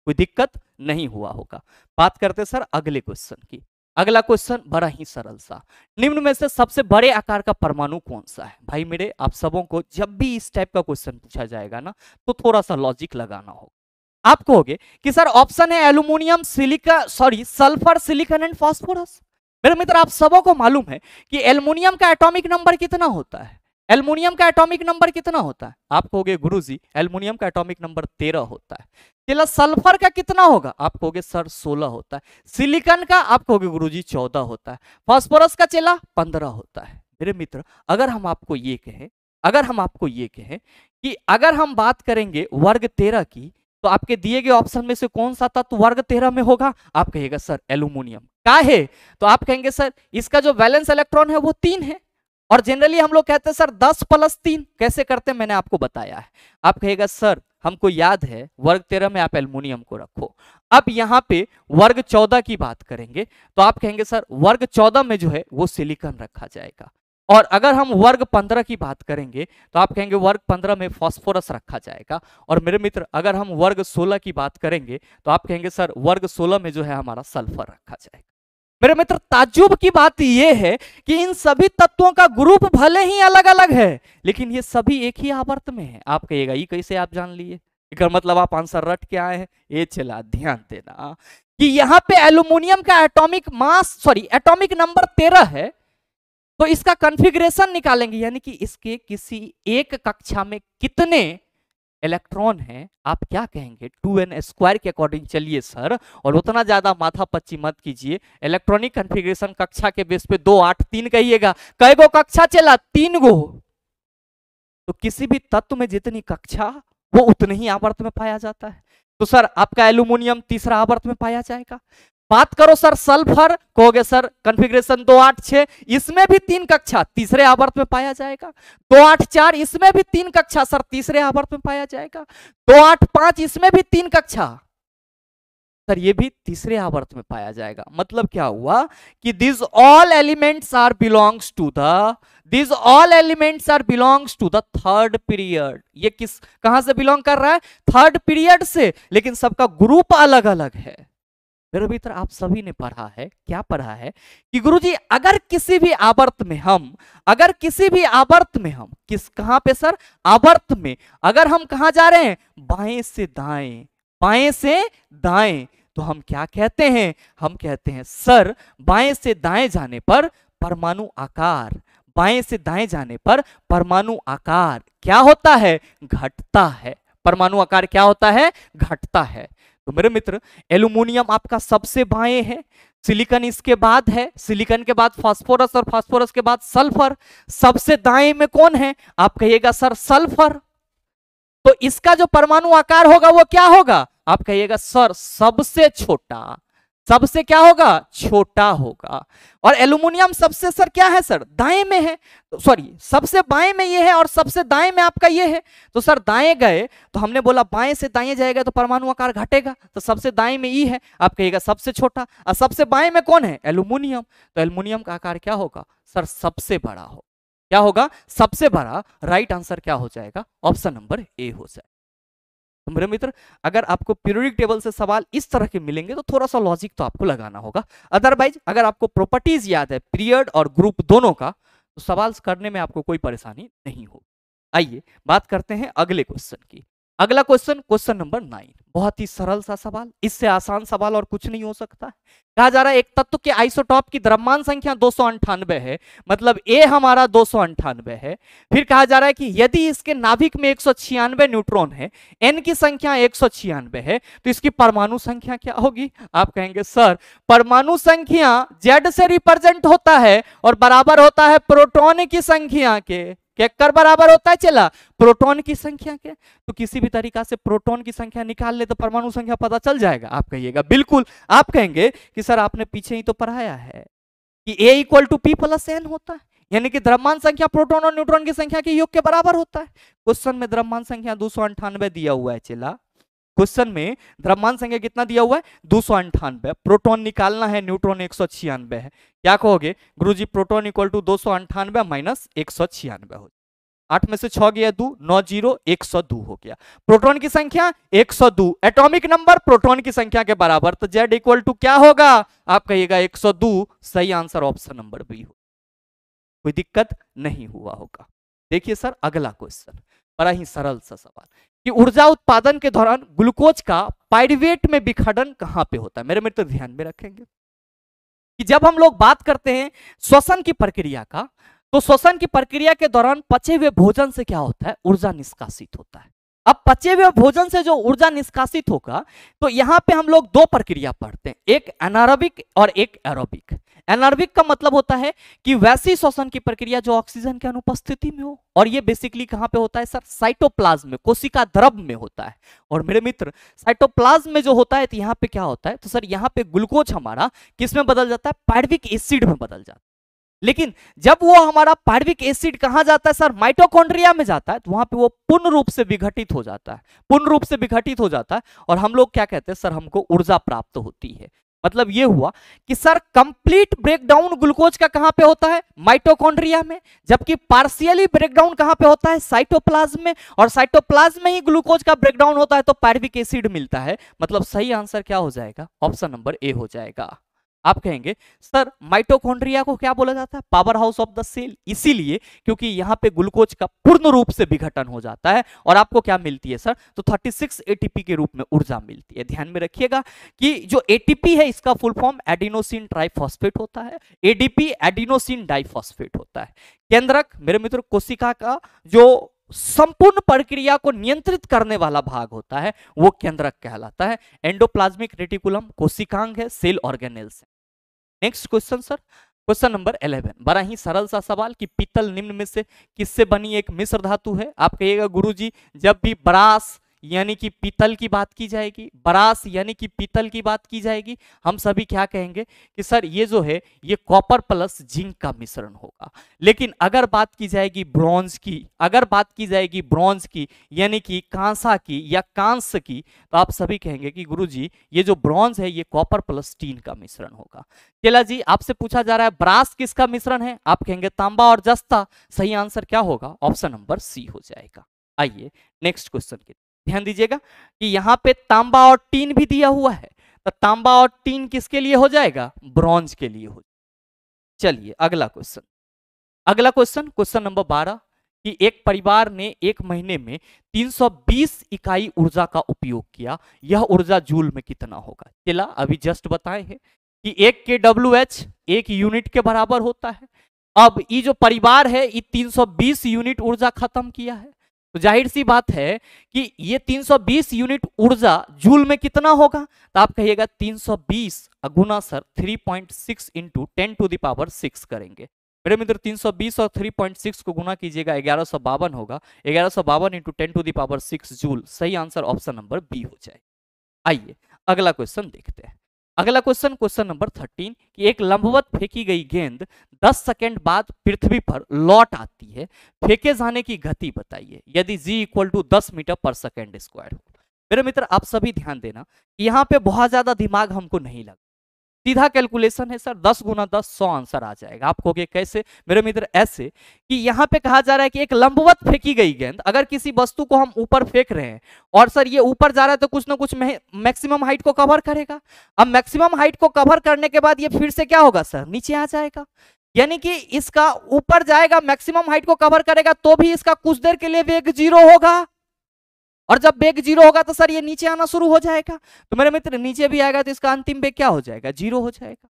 कोई दिक्कत नहीं हुआ होगा बात करते सर अगले क्वेश्चन की अगला क्वेश्चन बड़ा ही सरल सा निम्न में से सबसे बड़े आकार का परमाणु कौन सा है भाई मेरे आप सबों को जब भी इस टाइप का क्वेश्चन पूछा जाएगा ना तो थोड़ा सा लॉजिक लगाना होगा आप कहोगे कि सर ऑप्शन है aluminium silica sorry sulphur silicon and phosphorus मेरे मित्र आप सबों को मालूम है कि एल्यूमिनियम का एटॉमिक नंबर कितना होता है एल्यूमिनियम का एटॉमिक नंबर कितना होता है आप कहोगे गुरुजी एल्यूमिनियम का एटॉमिक नंबर तेरह होता है चला सल्फर का कितना होगा आप कहोगे सर सोलह होता है सिलिकन का आप कहोगे गुरु जी चौदह होता है फॉस्फोरस का चेला पंद्रह होता है मेरे मित्र अगर हम आपको ये कहें अगर हम आपको ये कहें कि अगर हम बात करेंगे वर्ग तेरह की तो आपके दिए गए ऑप्शन में से कौन सा तत्व तो वर्ग तेरह में होगा आप कहेगा सर एल्यूमिनियम का है तो आप कहेंगे सर इसका जो बैलेंस इलेक्ट्रॉन है वो तीन है और जनरली हम लोग कहते हैं सर दस प्लस तीन कैसे करते हैं मैंने आपको बताया है आप कहेगा सर हमको याद है वर्ग तेरह में आप एल्मोनियम को रखो अब यहाँ पे वर्ग चौदह की बात करेंगे तो आप कहेंगे सर वर्ग चौदह में जो है वो सिलिकॉन रखा जाएगा और अगर हम वर्ग पंद्रह की बात करेंगे तो आप कहेंगे वर्ग पंद्रह में फॉस्फोरस रखा जाएगा और मेरे मित्र अगर हम वर्ग सोलह की बात करेंगे तो आप कहेंगे सर वर्ग सोलह में जो है हमारा सल्फर रखा जाएगा मेरे मित्र ताजुब की बात यह है कि इन सभी तत्वों का ग्रुप भले ही अलग अलग है लेकिन ये सभी एक ही आवर्त में है आप कहिएगा ये कैसे आप जान लिए मतलब आप आंसर रट के आए हैं ये चला ध्यान देना कि यहाँ पे एल्यूमिनियम का atomic mass sorry atomic number तेरह है तो इसका कॉन्फ़िगरेशन निकालेंगे यानी कि इसके किसी एक कक्षा में कितने इलेक्ट्रॉन है आप क्या कहेंगे टू एन स्क्वायर के अकॉर्डिंग चलिए सर और उतना ज्यादा माथा पच्ची मत कीजिए इलेक्ट्रॉनिक कंफिग्रेशन कक्षा के बेस पे दो आठ तीन कहिएगा कई गो कक्षा चला तीन गो तो किसी भी तत्व में जितनी कक्षा वो उतने ही आवर्त में पाया जाता है तो सर आपका एल्यूमिनियम तीसरा आवर्त में पाया जाएगा बात करो सर सल्फर कहोगे सर कॉन्फ़िगरेशन दो आठ छः इसमें भी तीन कक्षा तीसरे आवर्त में पाया जाएगा दो आठ चार इसमें भी तीन कक्षा सर तीसरे आवर्त में पाया जाएगा दो आठ पांच इसमें भी तीन कक्षा सर ये भी तीसरे आवर्त में पाया जाएगा मतलब क्या हुआ कि these all elements are belongs to the these all elements are belongs to the third period ये किस कहां से बिलोंग कर रहा है थर्ड पीरियड से लेकिन सबका ग्रुप अलग अलग है मेरे भीतर आप सभी ने पढ़ा है क्या पढ़ा है कि गुरुजी अगर किसी भी आवर्त में हम अगर किसी भी आवर्त में हम किस कहां पे सर आवर्त में अगर हम कहा जा रहे हैं बाएं से दाएं बाएं से दाएं तो हम क्या कहते हैं हम कहते हैं सर बाएं से दाएं जाने पर परमाणु आकार बाएं से दाएं जाने पर परमाणु आकार क्या होता है घटता है परमाणु आकार क्या होता है घटता है तो मेरे मित्र एल्यूमिनियम आपका सबसे बाएं है सिलिकन इसके बाद है सिलिकन के बाद फास्फोरस और फास्फोरस के बाद सल्फर सबसे दाएं में कौन है आप कहिएगा सर सल्फर तो इसका जो परमाणु आकार होगा वो क्या होगा आप कहिएगा सर सबसे छोटा सबसे क्या होगा छोटा होगा और एल्यूमिनियम सबसे सर क्या है सर दाएं में है तो सॉरी सबसे बाएं में ये है और सबसे दाएं में आपका ये है तो सर दाएं गए तो हमने बोला बाएं से दाएं जाएगा तो परमाणु आकार घटेगा तो सबसे दाएं में ई है आप कहिएगा सबसे छोटा और सबसे बाएं में कौन है एल्यूमिनियम तो एल्यूमिनियम का आकार क्या होगा सर सबसे बड़ा हो क्या होगा सबसे बड़ा राइट आंसर क्या हो जाएगा ऑप्शन नंबर ए हो जाएगा तो मेरे मित्र अगर आपको पीरियडिक टेबल से सवाल इस तरह के मिलेंगे तो थोड़ा सा लॉजिक तो आपको लगाना होगा अदरवाइज अगर आपको प्रॉपर्टीज याद है पीरियड और ग्रुप दोनों का तो सवाल करने में आपको कोई परेशानी नहीं होगी आइए बात करते हैं अगले क्वेश्चन की अगला क्वेश्चन क्वेश्चन नंबर नाइन बहुत ही सरल सा सवाल इससे आसान सवाल और कुछ नहीं हो सकता कहा जा रहा है एक तत्व के आइसोटॉप की द्रव्यमान संख्या दो है मतलब ए हमारा दो है फिर कहा जा रहा है कि यदि इसके नाभिक में एक न्यूट्रॉन है एन की संख्या एक है तो इसकी परमाणु संख्या क्या होगी आप कहेंगे सर परमाणु संख्या जेड से रिप्रेजेंट होता है और बराबर होता है प्रोटोन की संख्या के कर बराबर होता है चला प्रोटॉन की संख्या के तो किसी भी तरीका से प्रोटॉन की संख्या निकाल ले तो परमाणु संख्या पता चल जाएगा आप कहिएगा बिल्कुल आप कहेंगे कि सर आपने पीछे ही तो पढ़ाया है कि A equal to P plus N होता है यानी कि द्रव्यमान संख्या प्रोटॉन और न्यूट्रॉन की संख्या के योग के बराबर होता है क्वेश्चन में द्रव्यमान संख्या दो दिया हुआ है चला क्वेश्चन में द्रव्यमान संख्या कितना दिया हुआ है दो सौ अंठानवे प्रोटोन निकालना है न्यूट्रॉन एक सौ छियानवे है क्या कहोगे गुरु जी प्रोटोन इक्वल टू दो सौ अंठानवे माइनस एक सौ छियानवे हो आठ में से छ गया दो नौ जीरो एक सौ दो हो गया प्रोटोन की संख्या एक सौ दो एटोमिक नंबर प्रोटोन की संख्या के बराबर तो जेड इक्वल टू क्या होगा आप कहिएगा एक सौ दो सही आंसर ऑप्शन नंबर बी हो कोई दिक्कत नहीं हुआ होगा देखिए सर अगला क्वेश्चन बड़ा ही सरल सा सवाल कि ऊर्जा उत्पादन के दौरान ग्लूकोज का पाइडवेट में विखंडन कहां पे होता है मेरे मित्र तो ध्यान में रखेंगे कि जब हम लोग बात करते हैं श्वसन की प्रक्रिया का तो श्वसन की प्रक्रिया के दौरान पचे हुए भोजन से क्या होता है ऊर्जा निष्कासित होता है अब पचे हुए भोजन से जो ऊर्जा निष्कासित होगा तो यहाँ पे हम लोग दो प्रक्रिया पढ़ते हैं एक एनारोबिक और एक एरोबिक एनार्बिक का मतलब होता है कि वैसी श्वसन की प्रक्रिया जो ऑक्सीजन की अनुपस्थिति में हो और ये बेसिकली कहां पे होता है सर साइटोप्लाज्म में कोशिका द्रव में होता है और मेरे मित्र साइटोप्लाज्म में जो होता है तो यहां पे क्या होता है तो सर यहां पे ग्लूकोज हमारा किस में बदल जाता है पैडविक एसिड में बदल जाता है लेकिन जब वो हमारा पार्विक एसिड कहां जाता है सर माइटोकॉन्ड्रिया में जाता है तो वहां पे वो पूर्ण रूप से विघटित हो जाता है पूर्ण रूप से विघटित हो जाता है और हम लोग क्या कहते हैं सर हमको ऊर्जा प्राप्त होती है मतलब ये हुआ कि सर कंप्लीट ब्रेकडाउन ग्लूकोज का कहां पे होता है माइटोकॉन्ड्रिया में जबकि पार्शियली ब्रेकडाउन कहां पे होता है साइटोप्लाज्म में और साइटोप्लाज्म में ही ग्लूकोज का ब्रेकडाउन होता है तो पैरविक एसिड मिलता है मतलब सही आंसर क्या हो जाएगा ऑप्शन नंबर ए हो जाएगा आप कहेंगे सर माइटोकॉन्ड्रिया को क्या बोला जाता है power house of the cell इसीलिए क्योंकि यहां पे ग्लूकोज का पूर्ण रूप से विघटन हो जाता है और आपको क्या मिलती है सर तो 36 एटीपी के रूप में ऊर्जा मिलती है ध्यान में रखिएगा कि जो एटीपी है इसका फुल फॉर्म एडिनोसिन ट्राइफॉस्फेट होता है एडीपी एडिनोसिन डाइफॉस्फेट होता है केंद्रक मेरे मित्र कोशिका का जो संपूर्ण प्रक्रिया को नियंत्रित करने वाला भाग होता है वो केंद्रक कहलाता है एंडोप्लाज्मिक रेटिकुलम कोशिकांग है सेल ऑर्गेनेल्स है next question sir question number 11 बड़ा ही सरल सा सवाल कि पीतल निम्न में से किससे बनी एक मिश्र धातु है आप कहिएगा गुरुजी जब भी ब्रास यानी कि पीतल की बात की जाएगी ब्रास यानी कि पीतल की बात की जाएगी हम सभी क्या कहेंगे कि सर ये जो है ये कॉपर प्लस जिंक का मिश्रण होगा लेकिन अगर बात की जाएगी ब्रॉन्ज की अगर बात की जाएगी ब्रॉन्ज की यानी कि कांसा की या कांस की तो आप सभी कहेंगे कि गुरु जी ये जो ब्रॉन्ज है ये कॉपर प्लस टीन का मिश्रण होगा केला जी आपसे पूछा जा रहा है ब्रास किसका मिश्रण है आप कहेंगे तांबा और जस्ता सही आंसर क्या होगा ऑप्शन नंबर सी हो जाएगा आइए नेक्स्ट क्वेश्चन की ध्यान दीजिएगा कि यहाँ पे तांबा और टीन भी दिया हुआ है तो तांबा और टीन किसके लिए हो जाएगा ब्रॉन्ज के लिए हो चलिए अगला क्वेश्चन अगला क्वेश्चन क्वेश्चन नंबर बारह कि एक परिवार ने एक महीने में 320 इकाई ऊर्जा का उपयोग किया यह ऊर्जा जूल में कितना होगा चला अभी जस्ट बताए हैं कि एक के डब्ल्यू एच एक यूनिट के बराबर होता है अब ये जो परिवार है ये 320 यूनिट ऊर्जा खत्म किया है तो जाहिर सी बात है कि ये 320 यूनिट ऊर्जा जूल में कितना होगा तो आप कहिएगा 320 अगुना sir three point six into ten to the power six करेंगे मेरे मित्र 320 और 3.6 को गुना कीजिएगा ग्यारह सौ बावन होगा ग्यारह सौ बावन into ten to the power six joule सही आंसर ऑप्शन नंबर बी हो जाए आइए अगला क्वेश्चन देखते हैं अगला क्वेश्चन क्वेश्चन नंबर थर्टीन कि एक लंबवत फेंकी गई गेंद दस सेकेंड बाद पृथ्वी पर लौट आती है फेंके जाने की गति बताइए यदि जी इक्वल टू दस मीटर पर सेकेंड स्क्वायर हो मेरे मित्र आप सभी ध्यान देना यहाँ पे बहुत ज्यादा दिमाग हमको नहीं लगा सीधा कैलकुलेशन है सर दस गुना दस सौ आंसर आ जाएगा आप कहोगे कैसे मेरे मित्र ऐसे कि यहाँ पे कहा जा रहा है कि एक लंबवत फेंकी गई गेंद अगर किसी वस्तु को हम ऊपर फेंक रहे हैं और सर ये ऊपर जा रहा है तो कुछ ना कुछ मैक्सिमम हाइट को कवर करेगा अब मैक्सिमम हाइट को कवर करने के बाद ये फिर से क्या होगा सर नीचे आ जाएगा यानी कि इसका ऊपर जाएगा मैक्सिमम हाइट को कवर करेगा तो भी इसका कुछ देर के लिए वेग जीरो होगा और जब बेग जीरो होगा तो सर ये नीचे आना शुरू हो जाएगा तो मेरे मित्र नीचे भी आएगा तो इसका अंतिम बेग क्या हो जाएगा जीरो हो जाएगा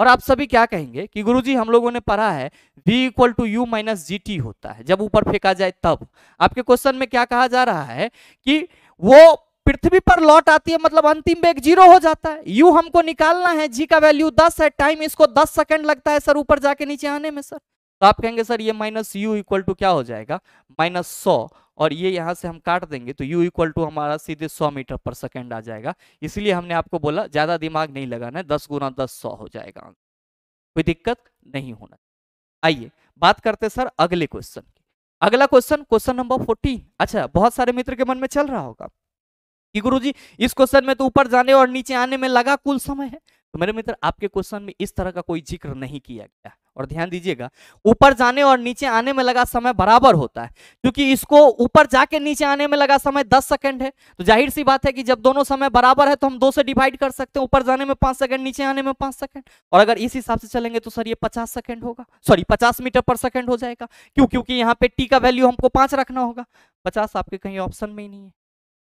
और आप सभी क्या कहेंगे कि गुरुजी हम लोगों ने पढ़ा है v equal to U minus G होता है जब ऊपर फेंका जाए तब आपके क्वेश्चन में क्या कहा जा रहा है कि वो पृथ्वी पर लौट आती है मतलब अंतिम बेग जीरो हो जाता है यू हमको निकालना है जी का वैल्यू दस है टाइम इसको दस सेकेंड लगता है सर ऊपर जाके नीचे आने में सर तो आप कहेंगे सर ये माइनस यू इक्वल टू क्या हो जाएगा माइनस सौ और ये यहाँ से हम काट देंगे तो यू इक्वल टू हमारा सीधे 100 मीटर पर सेकेंड आ जाएगा इसलिए हमने आपको बोला ज़्यादा दिमाग नहीं लगाना है दस गुना दस सौ हो जाएगा कोई दिक्कत नहीं होना आइए बात करते सर अगले क्वेश्चन की अगला क्वेश्चन क्वेश्चन नंबर फोर्टीन अच्छा बहुत सारे मित्र के मन में चल रहा होगा कि गुरुजी इस क्वेश्चन में तो ऊपर जाने और नीचे आने में लगा कुल समय है तो मेरे मित्र आपके क्वेश्चन में इस तरह का कोई जिक्र नहीं किया गया और ध्यान दीजिएगा ऊपर जाने और नीचे आने में लगा समय बराबर होता है क्योंकि इसको ऊपर जाके नीचे आने में लगा समय दस सेकंड है तो जाहिर सी बात है कि जब दोनों समय बराबर है तो हम दो से डिवाइड कर सकते हैं ऊपर जाने में पांच सेकंड नीचे आने में पांच सेकंड और अगर इस हिसाब से चलेंगे तो सर ये पचास सेकंड होगा सॉरी पचास मीटर पर सेकंड हो जाएगा क्यों क्योंकि यहाँ पे टी का वैल्यू हमको पांच रखना होगा पचास आपके कहीं ऑप्शन में ही नहीं है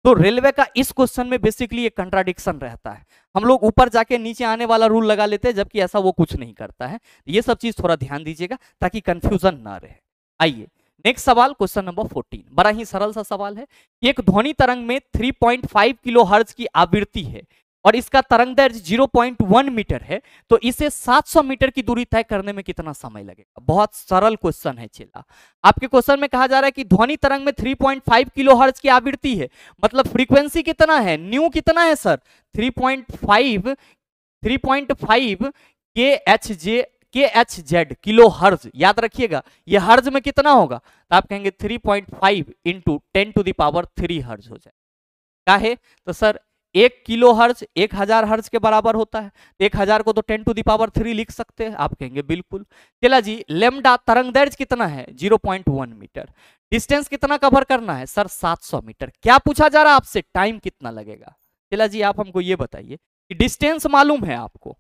तो रेलवे का इस क्वेश्चन में बेसिकली एक कंट्राडिक्शन रहता है हम लोग ऊपर जाके नीचे आने वाला रूल लगा लेते हैं जबकि ऐसा वो कुछ नहीं करता है ये सब चीज थोड़ा ध्यान दीजिएगा ताकि कंफ्यूजन ना रहे आइए नेक्स्ट सवाल क्वेश्चन नंबर 14 बड़ा ही सरल सा सवाल है एक ध्वनि तरंग में 3.5 किलो हर्ज की आवृत्ति है और इसका तरंग दर्ज जीरो पॉइंट वन मीटर है तो इसे 700 मीटर की दूरी तय करने में कितना समय लगेगा बहुत सरल क्वेश्चन है चेला आपके क्वेश्चन में कहा जा रहा है कि ध्वनि तरंग में 3.5 किलो हर्ज की आवृत्ति है मतलब फ्रीक्वेंसी कितना है न्यू कितना है सर 3.5 3.5 के एच जे के एच जेड किलो हर्ज याद रखिएगा ये हर्ज में कितना होगा तो आप कहेंगे three point five into ten to the power three hertz हो जाए है तो सर एक किलो हर्ज एक हजार हर्ज के बराबर होता है एक हजार को तो टेन टू दावर थ्री लिख सकते हैं आप कहेंगे बिल्कुल चला जी लेमडा तरंग दर्ज कितना है zero point one metre distance कितना कवर करना है सर सात सौ मीटर क्या पूछा जा रहा है आपसे टाइम कितना लगेगा चला जी आप हमको ये बताइए कि डिस्टेंस मालूम है आपको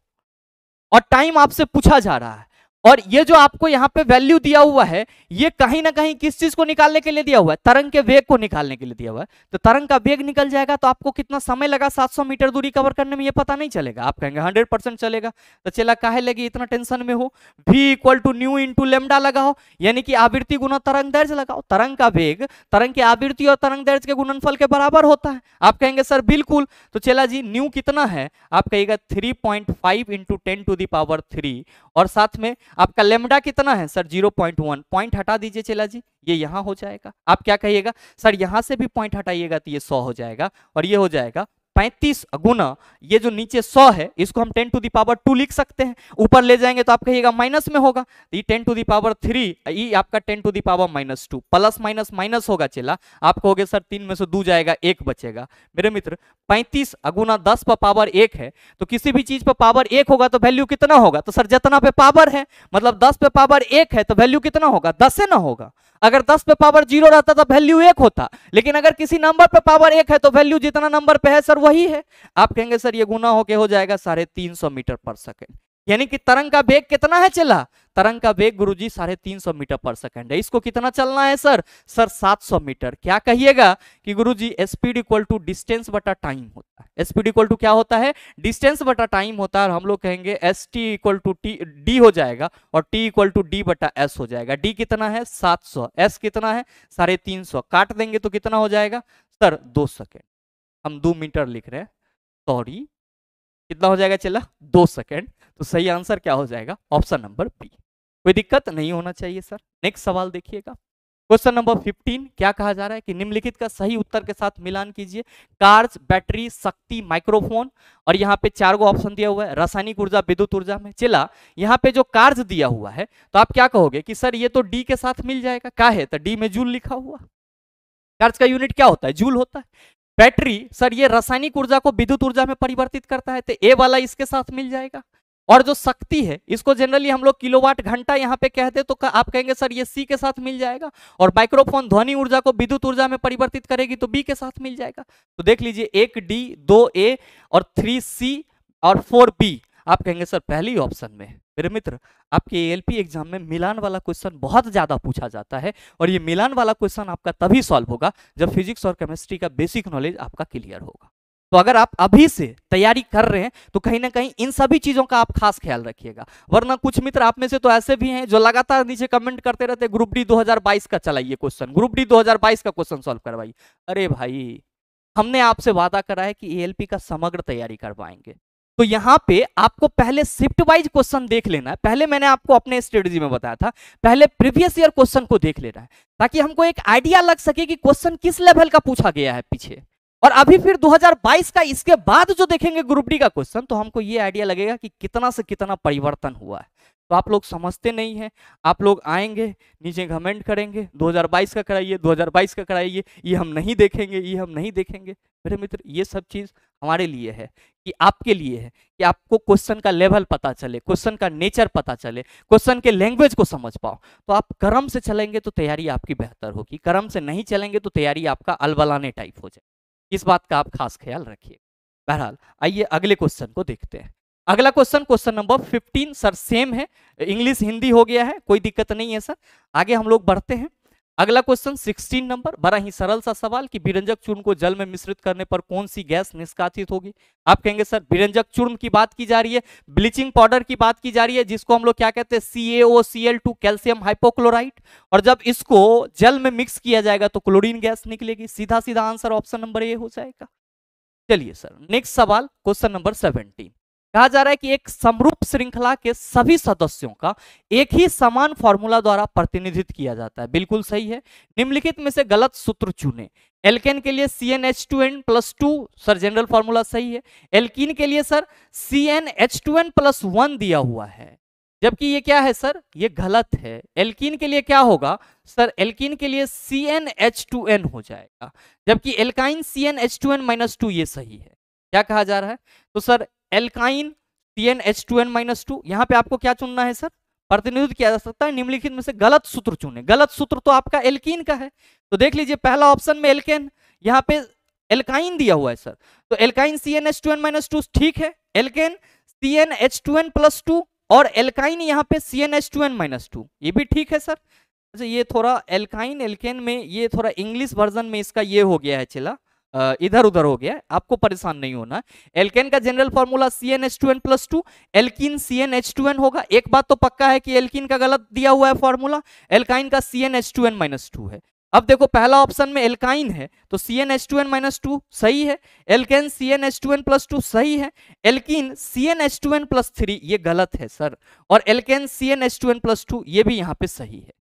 और टाइम आपसे पूछा जा रहा है और ये जो आपको यहाँ पे वैल्यू दिया हुआ है ये कहीं ना कहीं किस चीज को निकालने के लिए दिया हुआ है तरंग के वेग को निकालने के लिए दिया हुआ है तो तरंग का वेग निकल जाएगा तो आपको कितना समय लगा 700 मीटर दूरी कवर करने में ये पता नहीं चलेगा आप कहेंगे 100 परसेंट चलेगा तो चला कहे लगी इतना टेंशन में हो V equal to nu into लगाओ यानी कि आवृत्ति गुना तरंग दर्ज लगाओ तरंग का वेग तरंग की आवृत्ति और तरंग दर्ज के गुणन के बराबर होता है आप कहेंगे सर बिल्कुल तो चला जी न्यू कितना है आप कहेगा three point five to ten power three और साथ में आपका लेमडा कितना है sir zero point one point हटा दीजिए चेला जी ये यहाँ हो जाएगा आप क्या कहिएगा सर यहाँ से भी पॉइंट हटाइएगा तो ये सौ हो जाएगा और ये हो जाएगा पैंतीस गुना ये जो नीचे सौ है इसको हम टेन टू दावर टू लिख सकते हैं ऊपर ले जाएंगे तो आप कहिएगा माइनस में होगा तो ये टेन टू दावर थ्री ये आपका ten to the power minus two plus minus minus होगा चला आप कहोगे सर तीन में से दो जाएगा एक बचेगा मेरे मित्र पैंतीस अगुना दस पर पावर एक है तो किसी भी चीज पर पावर एक होगा तो वैल्यू कितना होगा तो सर जितना पे पावर है मतलब दस पे पावर एक है तो वैल्यू कितना होगा दस से ना होगा अगर दस पे पावर जीरो रहता तो वैल्यू एक होता लेकिन अगर किसी नंबर पे पावर एक है तो वैल्यू जितना नंबर पे है सर वो वही है आप कहेंगे सर ये गुना होके हो जाएगा साढ़े तीन सौ मीटर पर सेकेंड यानी कि तरंग का वेग कितना है चला तरंग का वेग गुरुजी साढ़े तीन सौ मीटर पर सेकेंड है इसको कितना चलना है सर सर सात सौ मीटर क्या कहिएगा कि गुरुजी स्पीड इक्वल टू डिस्टेंस बटा टाइम होता है स्पीड इक्वल टू क्या होता है डिस्टेंस बटा टाइम होता है और हम लोग कहेंगे S T equal to T D हो जाएगा और टी इक्वल टू डी बटा एस हो जाएगा डी कितना है सात सौ एस कितना है साढ़े तीन सौ काट देंगे तो कितना हो जाएगा सर दो सेकेंड हम दो मीटर लिख रहे हैं सॉरी कितना हो जाएगा चला दो सेकेंड तो सही आंसर क्या हो जाएगा ऑप्शन नंबर बी कोई दिक्कत नहीं होना चाहिए सर नेक्स्ट सवाल देखिएगा क्वेश्चन नंबर 15 क्या कहा जा रहा है कि निम्नलिखित का सही उत्तर के साथ मिलान कीजिए कार्स बैटरी शक्ति माइक्रोफोन और यहाँ पे चार गो ऑप्शन दिया हुआ है रासायनिक ऊर्जा विद्युत ऊर्जा में चला यहाँ पे जो कार्ज दिया हुआ है तो आप क्या कहोगे कि सर ये तो डी के साथ मिल जाएगा क्या है तो डी में जूल लिखा हुआ कार्ज का यूनिट क्या होता है जूल होता है बैटरी सर ये रासायनिक ऊर्जा को विद्युत ऊर्जा में परिवर्तित करता है तो ए वाला इसके साथ मिल जाएगा और जो शक्ति है इसको जनरली हम लोग किलोवाट घंटा यहाँ पे कहते तो आप कहेंगे सर ये सी के साथ मिल जाएगा और माइक्रोफोन ध्वनि ऊर्जा को विद्युत ऊर्जा में परिवर्तित करेगी तो बी के साथ मिल जाएगा तो देख लीजिए एक डी दो ए और थ्री सी और फोर बी आप कहेंगे सर पहली ऑप्शन में मेरे मित्र आपके ए एग्जाम में मिलान वाला क्वेश्चन बहुत ज़्यादा पूछा जाता है और ये मिलान वाला क्वेश्चन आपका तभी सॉल्व होगा जब फिजिक्स और केमिस्ट्री का बेसिक नॉलेज आपका क्लियर होगा तो अगर आप अभी से तैयारी कर रहे हैं तो कहीं ना कहीं इन सभी चीजों का आप खास ख्याल रखिएगा वरना कुछ मित्र आप में से तो ऐसे भी हैं जो लगातार नीचे कमेंट करते रहते ग्रुप डी 2022 का चलाइए क्वेश्चन ग्रुप डी 2022 का क्वेश्चन सॉल्व करवाइए अरे भाई हमने आपसे वादा करा है कि ए का समग्र तैयारी करवाएंगे तो यहाँ पे आपको पहले शिफ्ट वाइज क्वेश्चन देख लेना है पहले मैंने आपको अपने स्ट्रेटजी में बताया था पहले प्रीवियस ईयर क्वेश्चन को देख लेना है ताकि हमको एक आइडिया लग सके कि क्वेश्चन किस लेवल का पूछा गया है पीछे और अभी फिर 2022 का इसके बाद जो देखेंगे ग्रुप डी का क्वेश्चन तो हमको ये आइडिया लगेगा कि कितना से कितना परिवर्तन हुआ है तो आप लोग समझते नहीं हैं आप लोग आएंगे नीचे कमेंट करेंगे 2022 का कराइए 2022 का कराइए ये हम नहीं देखेंगे ये हम नहीं देखेंगे मेरे मित्र ये सब चीज़ हमारे लिए है कि आपके लिए है कि आपको क्वेश्चन का लेवल पता चले क्वेश्चन का नेचर पता चले क्वेश्चन के लैंग्वेज को समझ पाओ तो आप कर्म से चलेंगे तो तैयारी आपकी बेहतर होगी कर्म से नहीं चलेंगे तो तैयारी आपका अलबलाने टाइप हो जाए इस बात का आप खास ख्याल रखिए बहरहाल आइए अगले क्वेश्चन को देखते हैं अगला question question number fifteen sir same है इंग्लिश हिंदी हो गया है कोई दिक्कत नहीं है सर आगे हम लोग बढ़ते हैं अगला क्वेश्चन 16 नंबर बड़ा ही सरल सा सवाल कि बिरंजक चूर्ण को जल में मिश्रित करने पर कौन सी गैस निष्कासित होगी आप कहेंगे सर बिरंजक चूर्ण की बात की जा रही है ब्लीचिंग पाउडर की बात की जा रही है जिसको हम लोग क्या कहते हैं सी टू कैल्शियम हाइपोक्लोराइड और जब इसको जल में मिक्स किया जाएगा तो क्लोरिन गैस निकलेगी सीधा सीधा आंसर ऑप्शन नंबर ए हो जाएगा चलिए सर नेक्स्ट सवाल क्वेश्चन नंबर सेवनटीन कहा जा रहा है कि एक समरूप श्रृंखला के सभी सदस्यों का एक ही समान फॉर्मूला द्वारा प्रतिनिधित्व किया जाता है बिल्कुल सही है निम्नलिखित में से गलत सूत्र चुने एल्केन के लिए C N H two N plus two sir general formula सही है एल्किन के लिए sir C N H two N plus one दिया हुआ है जबकि ये क्या है सर ये गलत है एल्किन के लिए क्या होगा सर एल्किन के लिए C N H two N हो जाएगा जबकि alkyne C N H two N minus two ये सही है क्या कहा जा रहा है तो sir alkyne C N H two N minus two यहाँ पे आपको क्या चुनना है सर प्रतिनिधित्व किया जा सकता है निम्नलिखित में से गलत सूत्र चुने गलत सूत्र तो आपका एल्किन का है तो देख लीजिए पहला ऑप्शन में एल्केन यहाँ पे एल्काइन दिया हुआ है सर तो alkyne C N H two N minus two ठीक है alkane C N H two N plus two और एल्काइन यहाँ पे C N H two N minus two ये भी ठीक है सर अच्छा ये थोड़ा एल्काइन एल्केन में ये थोड़ा इंग्लिश वर्जन में इसका ये हो गया है चिला इधर उधर हो गया आपको परेशान नहीं होना एल्केन का general formula C N H two N plus two alkene C N H two N होगा एक बात तो पक्का है कि एल्किन का गलत दिया हुआ है फॉर्मूला एल्काइन का C N H two N minus two है अब देखो पहला ऑप्शन में एल्काइन है तो C N H two N minus two सही है alkane C N H two N plus two सही है alkene C N H two N plus three ये गलत है सर और alkane C N H two N plus two ये भी यहाँ पे सही है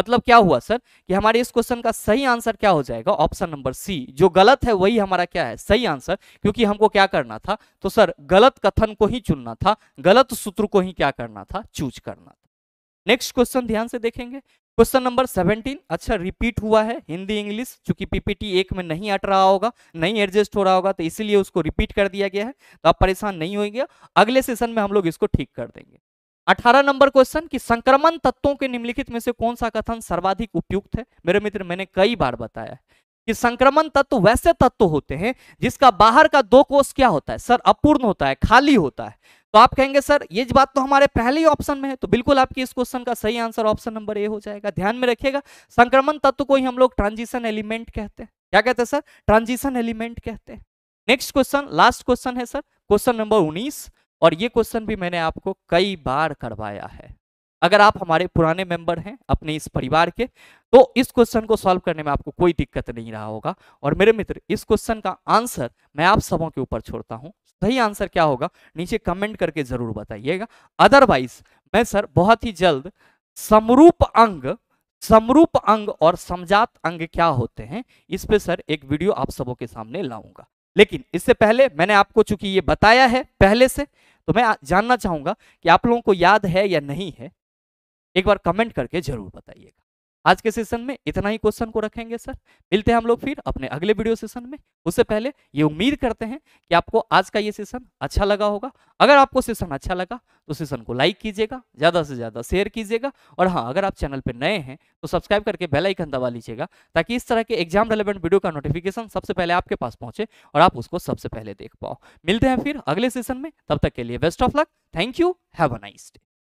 मतलब क्या हुआ सर कि हमारे इस क्वेश्चन का सही आंसर क्या हो जाएगा ऑप्शन नंबर सी जो गलत है वही हमारा क्या है सही आंसर क्योंकि हमको क्या करना था तो सर गलत कथन को ही चुनना था गलत सूत्र को ही क्या करना था चूज करना था नेक्स्ट क्वेश्चन ध्यान से देखेंगे क्वेश्चन नंबर 17 अच्छा रिपीट हुआ है हिंदी इंग्लिश चूंकि पीपीटी एक में नहीं अट रहा होगा नहीं एडजस्ट हो रहा होगा तो इसीलिए उसको रिपीट कर दिया गया है तो आप परेशान नहीं होंगे अगले सेशन में हम लोग इसको ठीक कर देंगे अठारह नंबर क्वेश्चन कि संक्रमण तत्वों के निम्नलिखित में से कौन सा कथन सर्वाधिक उपयुक्त है मेरे मित्र मैंने कई बार बताया कि संक्रमण तत्व वैसे तत्व होते हैं जिसका बाहर का दो कोष क्या होता है सर अपूर्ण होता है खाली होता है तो आप कहेंगे सर ये बात तो हमारे पहले ही ऑप्शन में है तो बिल्कुल आपकी इस क्वेश्चन का सही आंसर ऑप्शन नंबर ए हो जाएगा ध्यान में रखिएगा संक्रमण तत्व को ही हम लोग ट्रांजिशन एलिमेंट कहते हैं क्या कहते हैं सर ट्रांजिशन एलिमेंट कहते हैं नेक्स्ट क्वेश्चन लास्ट क्वेश्चन है सर क्वेश्चन नंबर उन्नीस और ये क्वेश्चन भी मैंने आपको कई बार करवाया है अगर आप हमारे पुराने मेंबर हैं अपने इस परिवार के तो इस क्वेश्चन को सॉल्व करने में आपको कोई दिक्कत नहीं रहा होगा और मेरे मित्र इस क्वेश्चन का आंसर मैं आप सबों के ऊपर छोड़ता हूं सही आंसर क्या होगा नीचे कमेंट करके जरूर बताइएगा अदरवाइज मैं सर बहुत ही जल्द समरूप अंग समरूप अंग और समझात अंग क्या होते हैं इस पर सर एक वीडियो आप सबों के सामने लाऊंगा लेकिन इससे पहले मैंने आपको चूंकि ये बताया है पहले से तो मैं जानना चाहूंगा कि आप लोगों को याद है या नहीं है एक बार कमेंट करके जरूर बताइएगा आज के सेशन में इतना ही क्वेश्चन को रखेंगे सर मिलते हैं हम लोग फिर अपने अगले वीडियो सेशन में उससे पहले ये उम्मीद करते हैं कि आपको आज का ये सेशन अच्छा लगा होगा अगर आपको सेशन अच्छा लगा तो सेशन को लाइक कीजिएगा ज़्यादा से ज़्यादा शेयर कीजिएगा और हाँ अगर आप चैनल पर नए हैं तो सब्सक्राइब करके बेल आइकन दबा लीजिएगा ताकि इस तरह के एग्जाम रिलेवेंट वीडियो का नोटिफिकेशन सबसे पहले आपके पास पहुंचे और आप उसको सबसे पहले देख पाओ मिलते हैं फिर अगले सेशन में तब तक के लिए best of luck thank you have a nice day